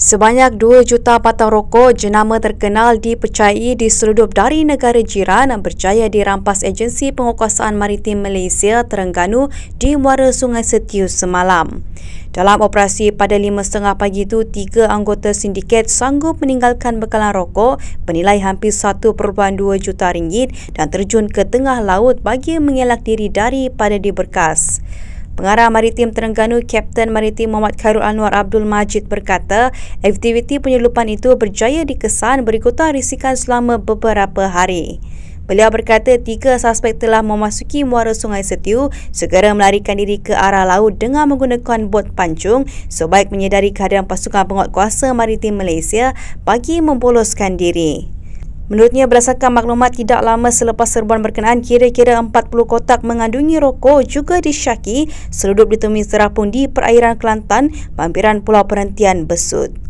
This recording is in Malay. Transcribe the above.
Sebanyak 2 juta patah rokok jenama terkenal dipercayai diseludup dari negara jiran berjaya dirampas agensi penguasaan maritim Malaysia Terengganu di muara Sungai Setiu semalam. Dalam operasi pada 5.30 pagi itu, tiga anggota sindiket sanggup meninggalkan bekalan rokok bernilai hampir 1.2 juta ringgit dan terjun ke tengah laut bagi mengelak diri dari pada diberkas. Pengarah Maritim Terengganu Kapten Maritim Muhammad Khairul Anwar Abdul Majid berkata, aktiviti penyelupan itu berjaya dikesan berikutan risikan selama beberapa hari. Beliau berkata tiga suspek telah memasuki muara Sungai Setiu segera melarikan diri ke arah laut dengan menggunakan bot pancung sebaik menyedari kehadiran pasukan kuasa maritim Malaysia bagi memboloskan diri. Menurutnya berdasarkan maklumat tidak lama selepas serbuan berkenaan kira-kira 40 kotak mengandungi rokok juga disyaki seludup di temi serapung di perairan Kelantan, pampiran Pulau Perhentian Besut.